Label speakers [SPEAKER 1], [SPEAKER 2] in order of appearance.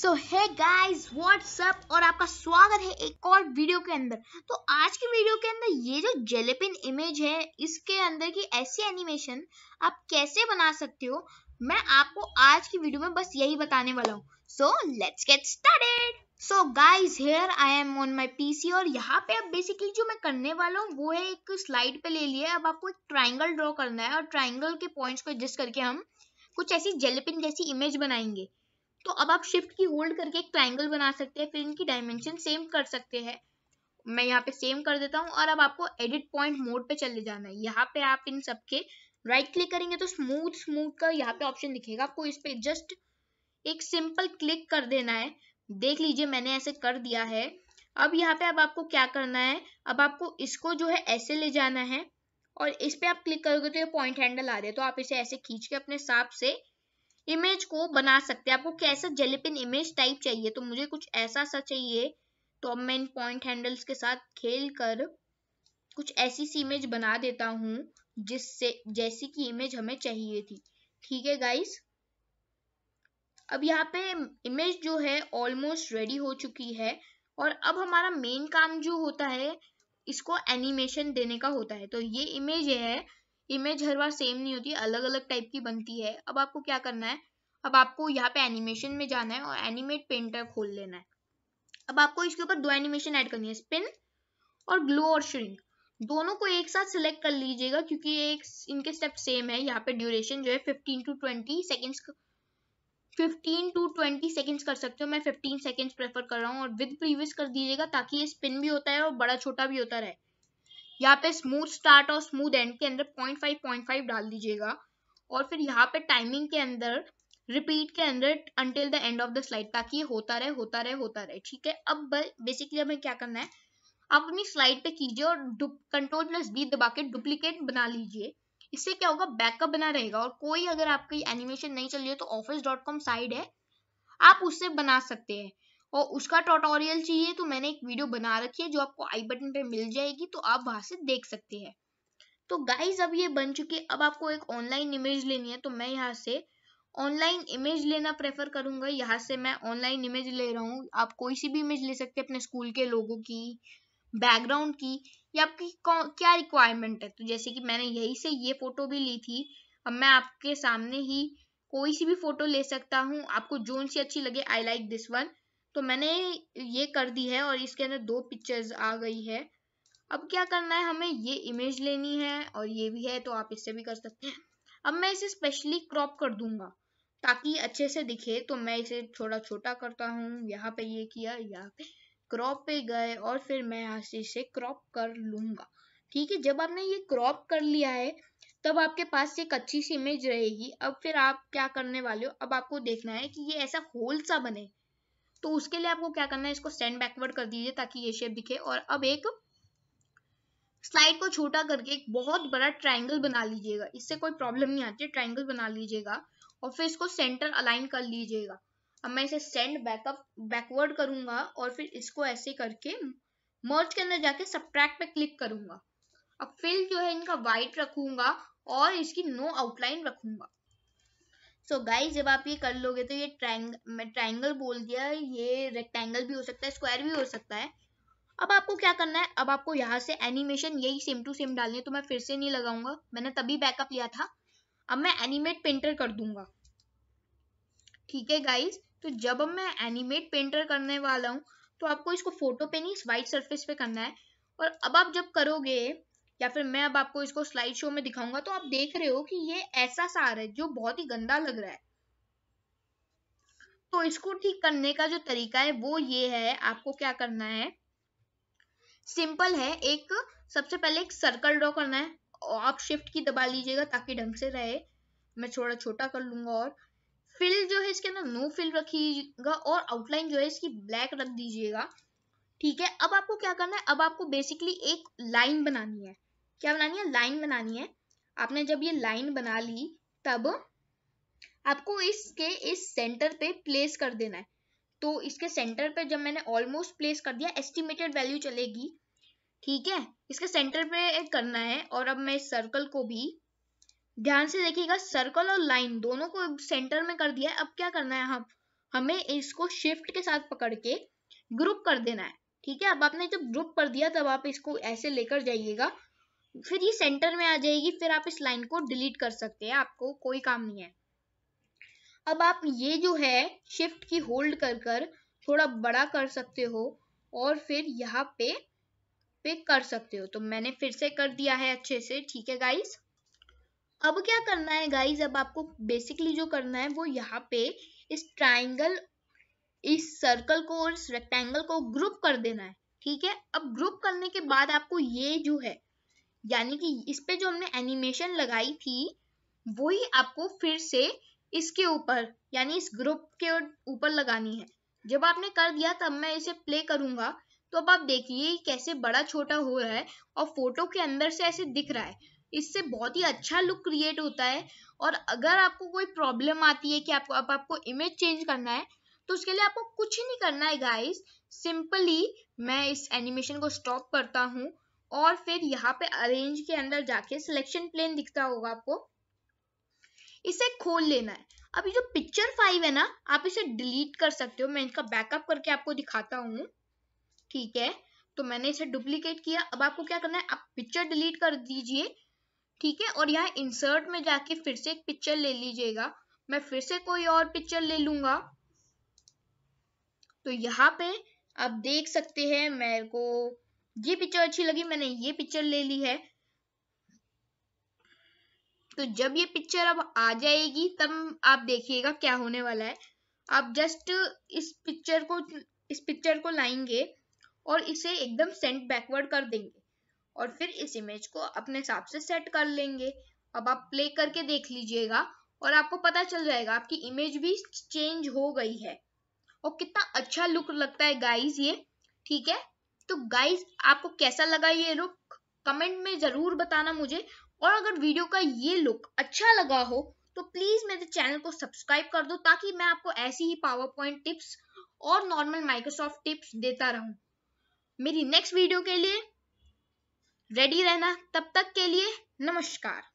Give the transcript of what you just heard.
[SPEAKER 1] सो है guys what's up और आपका स्वागत है एक और वीडियो के अंदर तो आज की वीडियो के अंदर ये जो जेलेपिन इमेज है इसके अंदर की ऐसी एनिमेशन आप कैसे बना सकते हो मैं आपको आज की वीडियो में बस यही बताने वाला हूँ so let's get started so guys here I am on P PC और यहाँ पे अब बेसिकली जो मैं करने वाला हूँ वो है एक स्लाइड पे ले लिया अब आपको एक ट्राइंगल ड्रॉ करना है और ट्राइंगल के पॉइंट्स को एडजस्ट करके हम कुछ ऐसी जेलेपिन जैसी इमेज बनाएंगे तो अब आप शिफ्ट की होल्ड करके एक ट्राइंगल बना सकते हैं फिर इनकी डायमेंशन सेम कर सकते हैं मैं यहाँ पे सेम कर देता हूँ और अब आपको एडिट पॉइंट मोड पे चले जाना है यहाँ पे आप इन सबके राइट क्लिक करेंगे तो स्मूथ स्मूथ का यहाँ पे ऑप्शन दिखेगा आपको इस पे जस्ट एक सिंपल क्लिक कर देना है देख लीजिए मैंने ऐसे कर दिया है अब यहाँ पे अब आपको क्या करना है अब आपको इसको जो है ऐसे ले जाना है और इस पे आप क्लिक करोगे तो ये पॉइंट हैंडल आ रहे तो आप इसे ऐसे खींच के अपने हिसाब से इमेज को बना सकते हैं आपको कैसा जेलिपिन इमेज टाइप चाहिए तो मुझे कुछ ऐसा सा चाहिए तो अब मैं इन पॉइंट हैंडल्स के साथ खेल कर कुछ ऐसी सी इमेज बना देता हूँ जिससे जैसी की इमेज हमें चाहिए थी ठीक है गाइस अब यहाँ पे इमेज जो है ऑलमोस्ट रेडी हो चुकी है और अब हमारा मेन काम जो होता है इसको एनिमेशन देने का होता है तो ये इमेज है इमेज हर बार सेम नहीं होती अलग अलग टाइप की बनती है अब आपको क्या करना है अब आपको यहाँ पे एनिमेशन में जाना है और एनिमेट पेंटर खोल लेना है अब आपको इसके ऊपर दो एनिमेशन ऐड करनी है स्पिन और ग्लो और श्रिंक दोनों को एक साथ सिलेक्ट कर लीजिएगा क्योंकि ये इनके स्टेप सेम है यहाँ पे ड्यूरेशन जो है fifteen to twenty seconds fifteen to twenty seconds कर सकते हो मैं फिफ्टीन सेकेंड्स प्रेफर कर रहा हूँ और विद प्रीवियस कर दीजिएगा ताकि ये स्पिन भी होता है और बड़ा छोटा भी होता रहे यहाँ पे स्मूथ स्टार्ट और स्मूथ एंड के अंदर पॉइंट फाइव पॉइंट फाइव डाल दीजिएगा और फिर यहाँ पे टाइमिंग के अंदर रिपीट के अंदर until the end of the slide ताकि ये होता रहे होता रहे होता रहे ठीक है अब बेसिकली हमें क्या करना है आप अपनी स्लाइड पे कीजिए और कंट्रोल प्लस बी दबा के डुप्लीकेट बना लीजिए इससे क्या होगा बैकअप बना रहेगा और कोई अगर आपकी एनिमेशन नहीं चल रही है तो ऑफिस डॉट कॉम साइड है आप उससे बना सकते हैं और उसका ट्यूटोरियल चाहिए तो मैंने एक वीडियो बना रखी है जो आपको आई बटन पे मिल जाएगी तो आप वहां से देख सकते हैं तो गाइज अब ये बन चुकी है अब आपको एक ऑनलाइन इमेज लेनी है तो मैं यहाँ से ऑनलाइन इमेज लेना प्रेफर करूंगा यहाँ से मैं ऑनलाइन इमेज ले रहा हूँ आप कोई सी भी इमेज ले सकते हैं अपने स्कूल के लोगों की बैकग्राउंड की या आपकी क्या रिक्वायरमेंट है तो जैसे कि मैंने यही से ये फोटो भी ली थी अब मैं आपके सामने ही कोई सी भी फोटो ले सकता हूँ आपको जोन सी अच्छी लगे आई लाइक दिस वन तो मैंने ये कर दी है और इसके अंदर दो पिक्चर्स आ गई है अब क्या करना है हमें ये इमेज लेनी है और ये भी है तो आप इससे भी कर सकते हैं अब मैं इसे स्पेशली क्रॉप कर दूंगा ताकि अच्छे से दिखे तो मैं इसे थोड़ा छोटा करता हूँ यहाँ पे ये किया यहाँ पे क्रॉप पे गए और फिर मैं यहाँ से इसे क्रॉप कर लूंगा ठीक है जब आपने ये क्रॉप कर लिया है तब आपके पास एक अच्छी सी इमेज रहेगी अब फिर आप क्या करने वाले हो अब आपको देखना है कि ये ऐसा होल सा बने तो उसके लिए आपको क्या करना है इसको सेंड बैकवर्ड कर दीजिए ताकि ये शेप दिखे और अब एक स्लाइड को छोटा करके एक बहुत बड़ा ट्राइंगल बना लीजिएगा इससे कोई प्रॉब्लम नहीं आती ट्राइंगल बना लीजिएगा और फिर इसको सेंटर अलाइन कर लीजिएगा अब मैं इसे सेंड बैकअप बैकवर्ड करूंगा और फिर इसको ऐसे करके मर्ज के अंदर जाके सब्ट्रैक्ट पे क्लिक करूंगा अब फिल जो है इनका वाइट रखूंगा और इसकी नो आउटलाइन रखूंगा सो so गाइस जब आप ये कर लोगे तो ये ट्राइंग मैं ट्राइंगल बोल दिया ये रेक्टेंगल भी हो सकता है स्क्वायर भी हो सकता है अब आपको क्या करना है अब आपको यहाँ से एनिमेशन यही सेम टू सेम डालनी है तो मैं फिर से नहीं लगाऊंगा मैंने तभी बैकअप लिया था अब मैं एनिमेट पेंटर कर दूंगा ठीक है गाइज तो जब मैं एनिमेट पेंटर करने वाला हूँ तो आपको इसको फोटो पे नहीं इस वाइट सरफेस पे करना है और अब आप जब करोगे या फिर मैं अब आपको इसको स्लाइड शो में दिखाऊंगा तो आप देख रहे हो कि ये ऐसा सार है जो बहुत ही गंदा लग रहा है तो इसको ठीक करने का जो तरीका है वो ये है आपको क्या करना है सिंपल है एक सबसे पहले एक सर्कल ड्रॉ करना है और आप शिफ्ट की दबा लीजिएगा ताकि ढंग से रहे मैं थोड़ा छोटा कर लूंगा और फिल जो है इसके अंदर नो फिल रखिएगा और आउटलाइन जो है इसकी ब्लैक रख दीजिएगा ठीक है अब आपको क्या करना है अब आपको बेसिकली एक लाइन बनानी है क्या बनानी है लाइन बनानी है आपने जब ये लाइन बना ली तब आपको इसके इस सेंटर पे प्लेस कर देना है तो इसके सेंटर पे जब मैंने ऑलमोस्ट प्लेस कर दिया एस्टिमेटेड वैल्यू चलेगी ठीक है इसके सेंटर पे करना है और अब मैं इस सर्कल को भी ध्यान से देखिएगा सर्कल और लाइन दोनों को सेंटर में कर दिया है अब क्या करना है हम हमें इसको शिफ्ट के साथ पकड़ के ग्रुप कर देना है ठीक है अब आपने जब ग्रुप पर दिया तब आप इसको ऐसे लेकर जाइएगा फिर ये सेंटर में आ जाएगी फिर आप इस लाइन को डिलीट कर सकते हैं आपको कोई काम नहीं है अब आप ये जो है शिफ्ट की होल्ड कर कर थोड़ा बड़ा कर सकते हो और फिर यहाँ पे पिक कर सकते हो तो मैंने फिर से कर दिया है अच्छे से ठीक है गाइज अब क्या करना है गाइज अब आपको बेसिकली जो करना है वो यहाँ पे इस ट्राइंगल इस सर्कल को और इस रेक्टेंगल को ग्रुप कर देना है ठीक है अब ग्रुप करने के बाद आपको ये जो है यानी कि इस पे जो हमने एनिमेशन लगाई थी वही आपको फिर से इसके ऊपर यानी इस ग्रुप के ऊपर लगानी है जब आपने कर दिया तब मैं इसे प्ले करूंगा तो अब आप देखिए कैसे बड़ा छोटा हो रहा है और फोटो के अंदर से ऐसे दिख रहा है इससे बहुत ही अच्छा लुक क्रिएट होता है और अगर आपको कोई प्रॉब्लम आती है कि आपको अब आपको इमेज चेंज करना है तो उसके लिए आपको कुछ ही नहीं करना है गाइस सिंपली मैं इस एनिमेशन को स्टॉप करता हूँ और फिर यहाँ पे अरेंज के अंदर जाके सिलेक्शन प्लेन दिखता होगा आपको इसे खोल लेना है अब ये जो पिक्चर फाइव है ना आप इसे डिलीट कर सकते हो मैं इसका बैकअप करके आपको दिखाता हूँ ठीक है तो मैंने इसे डुप्लीकेट किया अब आपको क्या करना है आप पिक्चर डिलीट कर दीजिए ठीक है और यहाँ इंसर्ट में जाके फिर से एक पिक्चर ले लीजिएगा मैं फिर से कोई और पिक्चर ले लूंगा तो यहाँ पे आप देख सकते हैं मेरे को ये पिक्चर अच्छी लगी मैंने ये पिक्चर ले ली है तो जब ये पिक्चर अब आ जाएगी तब आप देखिएगा क्या होने वाला है आप जस्ट इस पिक्चर को इस पिक्चर को लाएंगे और इसे एकदम सेंट बैकवर्ड कर देंगे और फिर इस इमेज को अपने हिसाब से सेट कर लेंगे अब आप प्ले करके देख लीजिएगा और आपको पता चल जाएगा आपकी इमेज भी चेंज हो गई है और कितना अच्छा लुक लगता है गाइज ये ठीक है तो गाइज आपको कैसा लगा ये लुक कमेंट में जरूर बताना मुझे और अगर वीडियो का ये लुक अच्छा लगा हो तो प्लीज मेरे चैनल को सब्सक्राइब कर दो ताकि मैं आपको ऐसी ही पावर पॉइंट टिप्स और नॉर्मल माइक्रोसॉफ्ट टिप्स देता रहूं मेरी नेक्स्ट वीडियो के लिए रेडी रहना तब तक के लिए नमस्कार